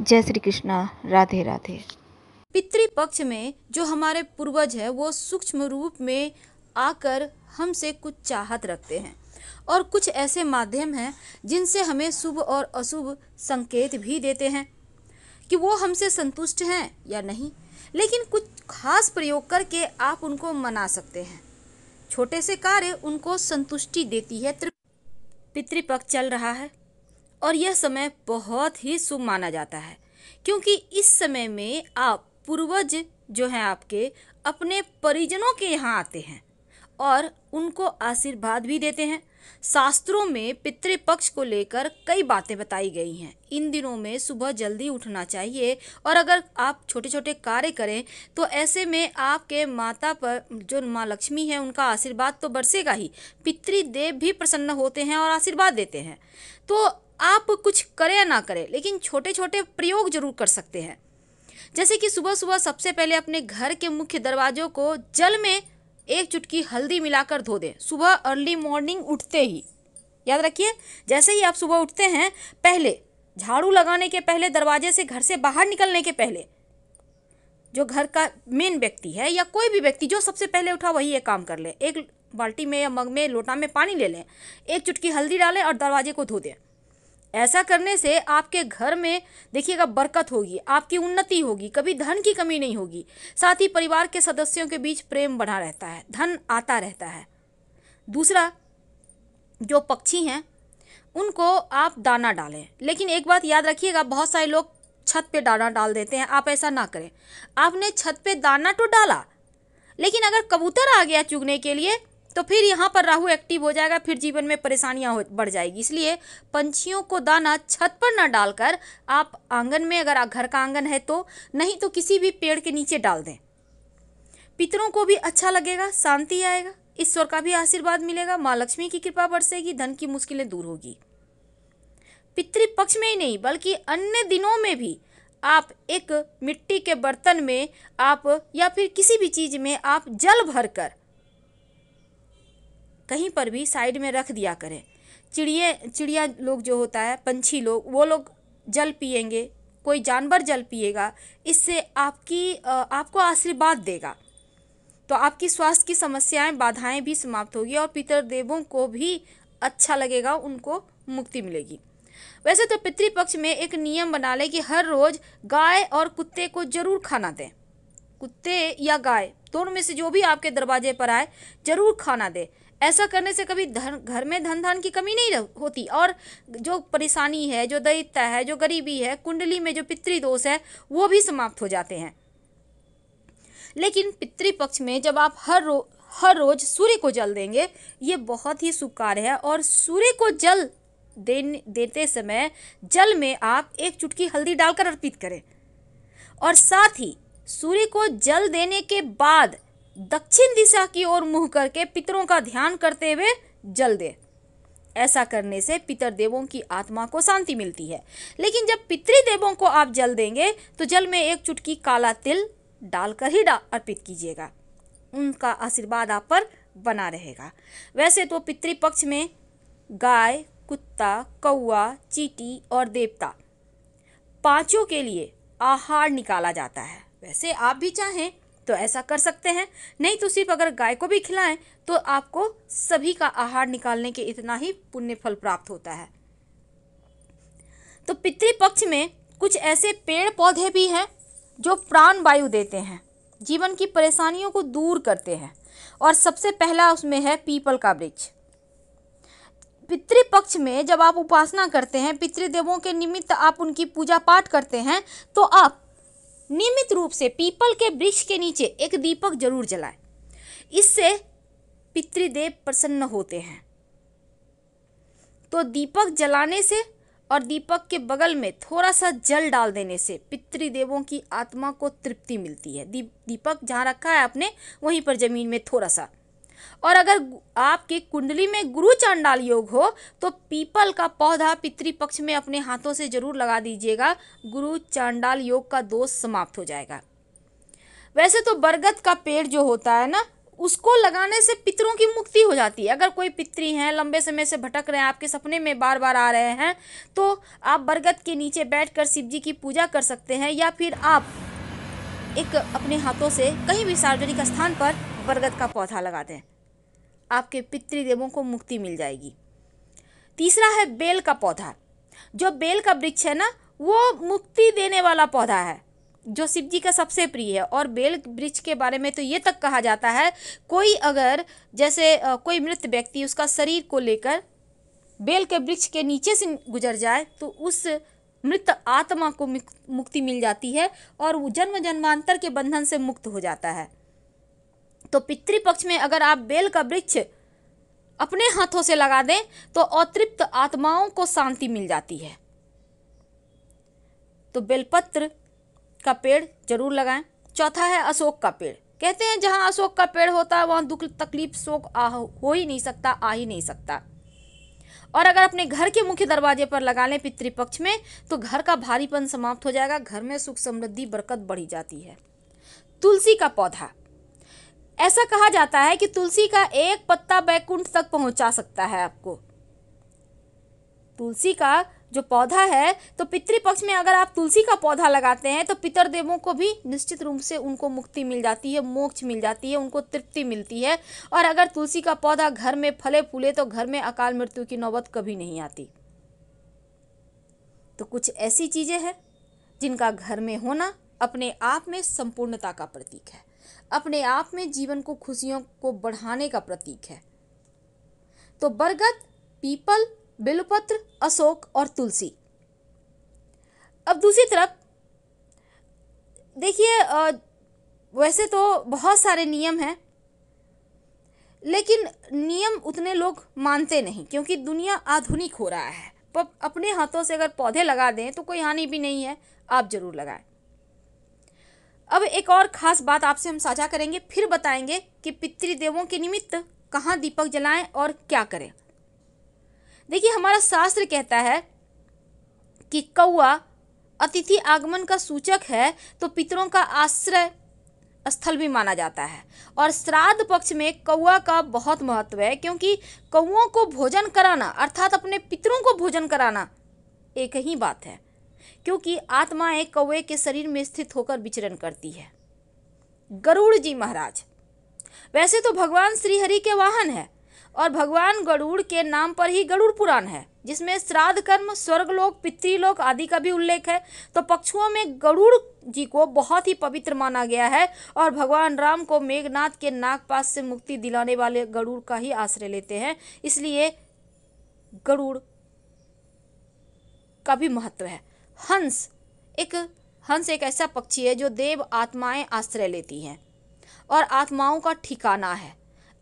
जय श्री कृष्णा राधे राधे पितृपक्ष में जो हमारे पूर्वज है वो सूक्ष्म रूप में आकर हमसे कुछ चाहत रखते हैं और कुछ ऐसे माध्यम हैं जिनसे हमें शुभ और अशुभ संकेत भी देते हैं कि वो हमसे संतुष्ट हैं या नहीं लेकिन कुछ खास प्रयोग करके आप उनको मना सकते हैं छोटे से कार्य उनको संतुष्टि देती है पितृपक्ष चल रहा है और यह समय बहुत ही शुभ माना जाता है क्योंकि इस समय में आप पूर्वज जो हैं आपके अपने परिजनों के यहाँ आते हैं और उनको आशीर्वाद भी देते हैं शास्त्रों में पितृपक्ष को लेकर कई बातें बताई गई हैं इन दिनों में सुबह जल्दी उठना चाहिए और अगर आप छोटे छोटे कार्य करें तो ऐसे में आपके माता पर जो माँ लक्ष्मी है उनका आशीर्वाद तो बरसेगा ही पितृदेव भी प्रसन्न होते हैं और आशीर्वाद देते हैं तो आप कुछ करें या ना करें लेकिन छोटे छोटे प्रयोग जरूर कर सकते हैं जैसे कि सुबह सुबह सबसे पहले अपने घर के मुख्य दरवाजों को जल में एक चुटकी हल्दी मिलाकर धो दें सुबह अर्ली मॉर्निंग उठते ही याद रखिए जैसे ही आप सुबह उठते हैं पहले झाड़ू लगाने के पहले दरवाजे से घर से बाहर निकलने के पहले जो घर का मेन व्यक्ति है या कोई भी व्यक्ति जो सबसे पहले उठा वही ये काम कर ले एक बाल्टी में या मग में लोटा में पानी ले लें एक चुटकी हल्दी डालें और दरवाजे को धो दें ऐसा करने से आपके घर में देखिएगा बरकत होगी आपकी उन्नति होगी कभी धन की कमी नहीं होगी साथ ही परिवार के सदस्यों के बीच प्रेम बढ़ा रहता है धन आता रहता है दूसरा जो पक्षी हैं उनको आप दाना डालें लेकिन एक बात याद रखिएगा बहुत सारे लोग छत पे दाना डाल देते हैं आप ऐसा ना करें आपने छत पे दाना तो डाला लेकिन अगर कबूतर आ गया चुगने के लिए तो फिर यहाँ पर राहु एक्टिव हो जाएगा फिर जीवन में परेशानियाँ बढ़ जाएगी इसलिए पंछियों को दाना छत पर ना डालकर आप आंगन में अगर आप घर का आंगन है तो नहीं तो किसी भी पेड़ के नीचे डाल दें पितरों को भी अच्छा लगेगा शांति आएगा ईश्वर का भी आशीर्वाद मिलेगा माँ लक्ष्मी की कृपा बरसेगी धन की मुश्किलें दूर होगी पितृपक्ष में ही नहीं बल्कि अन्य दिनों में भी आप एक मिट्टी के बर्तन में आप या फिर किसी भी चीज़ में आप जल भरकर कहीं पर भी साइड में रख दिया करें चिड़िए चिड़िया लोग जो होता है पंछी लोग वो लोग जल पिएंगे कोई जानवर जल पिएगा इससे आपकी आपको आशीर्वाद देगा तो आपकी स्वास्थ्य की समस्याएं बाधाएं भी समाप्त होगी और पितृदेवों को भी अच्छा लगेगा उनको मुक्ति मिलेगी वैसे तो पितृपक्ष में एक नियम बना लें कि हर रोज गाय और कुत्ते को जरूर खाना दें कुत्ते या गाय दोनों में से जो भी आपके दरवाजे पर आए जरूर खाना दें ऐसा करने से कभी धन घर में धन धान की कमी नहीं होती और जो परेशानी है जो दरिद्रता है जो गरीबी है कुंडली में जो पितृदोष है वो भी समाप्त हो जाते हैं लेकिन पितृपक्ष में जब आप हर रो हर रोज सूर्य को जल देंगे ये बहुत ही सुकार कार्य है और सूर्य को जल देने देते समय जल में आप एक चुटकी हल्दी डालकर अर्पित करें और साथ ही सूर्य को जल देने के बाद दक्षिण दिशा की ओर मुंह करके पितरों का ध्यान करते हुए जल दे ऐसा करने से पितर देवों की आत्मा को शांति मिलती है लेकिन जब पितृदेवों को आप जल देंगे तो जल में एक चुटकी काला तिल डालकर ही डा अर्पित कीजिएगा उनका आशीर्वाद आप पर बना रहेगा वैसे तो पितृपक्ष में गाय कुत्ता कौआ चीटी और देवता पांचों के लिए आहार निकाला जाता है वैसे आप भी चाहें तो ऐसा कर सकते हैं नहीं तो सिर्फ अगर गाय को भी खिलाएं तो आपको सभी का आहार निकालने के इतना ही पुण्य फल प्राप्त होता है तो पितृपक्ष में कुछ ऐसे पेड़ पौधे भी हैं जो प्राण वायु देते हैं जीवन की परेशानियों को दूर करते हैं और सबसे पहला उसमें है पीपल का वृक्ष पितृपक्ष में जब आप उपासना करते हैं पितृदेवों के निमित्त आप उनकी पूजा पाठ करते हैं तो आप नियमित रूप से पीपल के वृक्ष के नीचे एक दीपक जरूर जलाएं इससे पितृदेव प्रसन्न होते हैं तो दीपक जलाने से और दीपक के बगल में थोड़ा सा जल डाल देने से पितृदेवों की आत्मा को तृप्ति मिलती है दीपक जहाँ रखा है आपने वहीं पर ज़मीन में थोड़ा सा और अगर आपके कुंडली में गुरु चांडाल योग हो तो पीपल का पौधा पितृपक्ष में अपने हाथों से जरूर लगा दीजिएगा गुरु चांडाल योग का दोष समाप्त हो जाएगा वैसे तो बरगद का पेड़ जो होता है ना उसको लगाने से पितरों की मुक्ति हो जाती है अगर कोई पितरी हैं लंबे समय से भटक रहे हैं आपके सपने में बार बार आ रहे हैं तो आप बरगद के नीचे बैठकर शिव जी की पूजा कर सकते हैं या फिर आप एक अपने हाथों से कहीं भी सार्वजनिक स्थान पर बरगद का पौधा लगा दें आपके पितृदेवों को मुक्ति मिल जाएगी तीसरा है बेल का पौधा जो बेल का वृक्ष है ना वो मुक्ति देने वाला पौधा है जो शिव जी का सबसे प्रिय है और बेल वृक्ष के बारे में तो ये तक कहा जाता है कोई अगर जैसे कोई मृत व्यक्ति उसका शरीर को लेकर बेल के वृक्ष के नीचे से गुजर जाए तो उस मृत आत्मा को मुक्ति मिल जाती है और वो जन्म जन्मांतर के बंधन से मुक्त हो जाता है तो पितृपक्ष में अगर आप बेल का वृक्ष अपने हाथों से लगा दें तो अतृप्त आत्माओं को शांति मिल जाती है तो बेलपत्र का पेड़ जरूर लगाएं चौथा है अशोक का पेड़ कहते हैं जहां अशोक का पेड़ होता है वहां दुख तकलीफ शोक हो ही नहीं सकता आ ही नहीं सकता और अगर अपने घर के मुख्य दरवाजे पर लगा लें पितृपक्ष में तो घर का भारीपन समाप्त हो जाएगा घर में सुख समृद्धि बरकत बढ़ी जाती है तुलसी का पौधा ऐसा कहा जाता है कि तुलसी का एक पत्ता बैकुंठ तक पहुंचा सकता है आपको तुलसी का जो पौधा है तो पितृपक्ष में अगर आप तुलसी का पौधा लगाते हैं तो पितरदेवों को भी निश्चित रूप से उनको मुक्ति मिल जाती है मोक्ष मिल जाती है उनको तृप्ति मिलती है और अगर तुलसी का पौधा घर में फले फूले तो घर में अकाल मृत्यु की नौबत कभी नहीं आती तो कुछ ऐसी चीज़ें हैं जिनका घर में होना अपने आप में संपूर्णता का प्रतीक है अपने आप में जीवन को खुशियों को बढ़ाने का प्रतीक है तो बरगद पीपल बिलपत्र अशोक और तुलसी अब दूसरी तरफ देखिए वैसे तो बहुत सारे नियम हैं लेकिन नियम उतने लोग मानते नहीं क्योंकि दुनिया आधुनिक हो रहा है पर तो अपने हाथों से अगर पौधे लगा दें तो कोई हानि भी नहीं है आप ज़रूर लगाएं अब एक और खास बात आपसे हम साझा करेंगे फिर बताएंगे कि पितृदेवों के निमित्त कहाँ दीपक जलाएं और क्या करें देखिए हमारा शास्त्र कहता है कि कौआ अतिथि आगमन का सूचक है तो पितरों का आश्रय स्थल भी माना जाता है और श्राद्ध पक्ष में कौआ का बहुत महत्व है क्योंकि कौओं को भोजन कराना अर्थात अपने पितरों को भोजन कराना एक ही बात है क्योंकि आत्मा एक कौए के शरीर में स्थित होकर विचरण करती है गरुड़ जी महाराज वैसे तो भगवान श्रीहरि के वाहन है और भगवान गरुड़ के नाम पर ही गरुड़ पुराण है जिसमें श्राद्ध कर्म स्वर्गलोक पितृलोक आदि का भी उल्लेख है तो पक्षुओं में गरुड़ जी को बहुत ही पवित्र माना गया है और भगवान राम को मेघनाथ के नागपास से मुक्ति दिलाने वाले गरुड़ का ही आश्रय लेते हैं इसलिए गरुड़ का भी महत्व है हंस एक हंस एक ऐसा पक्षी है जो देव आत्माएं आश्रय लेती हैं और आत्माओं का ठिकाना है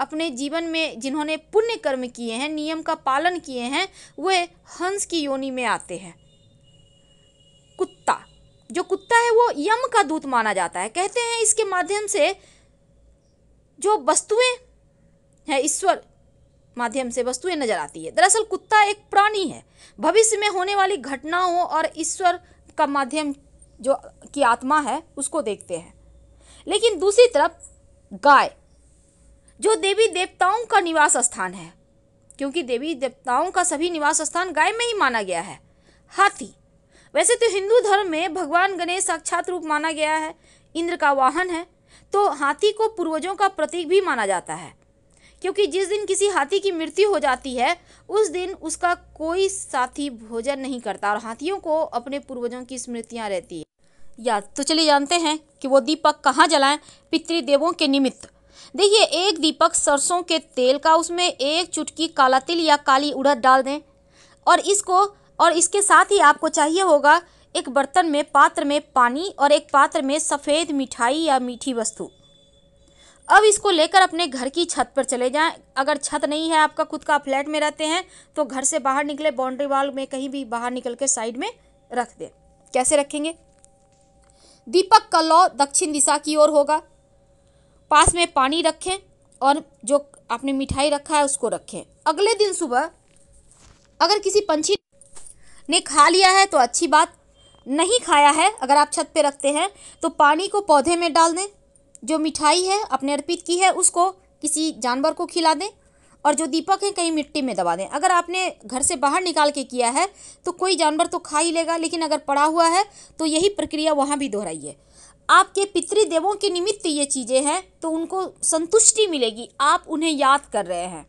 अपने जीवन में जिन्होंने पुण्य कर्म किए हैं नियम का पालन किए हैं वे हंस की योनि में आते हैं कुत्ता जो कुत्ता है वो यम का दूत माना जाता है कहते हैं इसके माध्यम से जो वस्तुएं हैं ईश्वर माध्यम से वस्तुएं नजर आती है दरअसल कुत्ता एक प्राणी है भविष्य में होने वाली घटनाओं और ईश्वर का माध्यम जो की आत्मा है उसको देखते हैं लेकिन दूसरी तरफ गाय जो देवी देवताओं का निवास स्थान है क्योंकि देवी देवताओं का सभी निवास स्थान गाय में ही माना गया है हाथी वैसे तो हिंदू धर्म में भगवान गणेश साक्षात रूप माना गया है इंद्र का वाहन है तो हाथी को पूर्वजों का प्रतीक भी माना जाता है क्योंकि जिस दिन किसी हाथी की मृत्यु हो जाती है उस दिन उसका कोई साथी भोजन नहीं करता और हाथियों को अपने पूर्वजों की स्मृतियाँ रहती है याद तो चलिए जानते हैं कि वो दीपक कहाँ जलाएं पितृदेवों के निमित्त देखिए एक दीपक सरसों के तेल का उसमें एक चुटकी काला तिल या काली उड़द डाल दें और इसको और इसके साथ ही आपको चाहिए होगा एक बर्तन में पात्र में पानी और एक पात्र में सफ़ेद मिठाई या मीठी वस्तु अब इसको लेकर अपने घर की छत पर चले जाएं अगर छत नहीं है आपका खुद का फ्लैट में रहते हैं तो घर से बाहर निकले बाउंड्री वाल में कहीं भी बाहर निकल के साइड में रख दें कैसे रखेंगे दीपक का लौ दक्षिण दिशा की ओर होगा पास में पानी रखें और जो आपने मिठाई रखा है उसको रखें अगले दिन सुबह अगर किसी पंछी ने खा लिया है तो अच्छी बात नहीं खाया है अगर आप छत पे रखते हैं तो पानी को पौधे में डाल दें जो मिठाई है अपने अर्पित की है उसको किसी जानवर को खिला दें और जो दीपक है कहीं मिट्टी में दबा दें अगर आपने घर से बाहर निकाल के किया है तो कोई जानवर तो खा ही लेगा लेकिन अगर पड़ा हुआ है तो यही प्रक्रिया वहाँ भी दोहराइए आपके पितृदेवों के निमित्त ये चीज़ें हैं तो उनको संतुष्टि मिलेगी आप उन्हें याद कर रहे हैं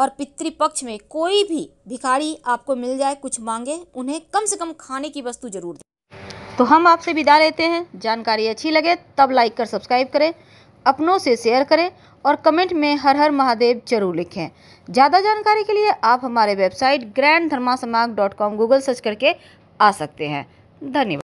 और पितृपक्ष में कोई भी भिखारी आपको मिल जाए कुछ मांगे उन्हें कम से कम खाने की वस्तु जरूर दें तो हम आपसे विदा लेते हैं जानकारी अच्छी लगे तब लाइक कर सब्सक्राइब करें अपनों से शेयर करें और कमेंट में हर हर महादेव जरूर लिखें ज़्यादा जानकारी के लिए आप हमारे वेबसाइट ग्रैंड धर्मा समाग डॉट कॉम गूगल सर्च करके आ सकते हैं धन्यवाद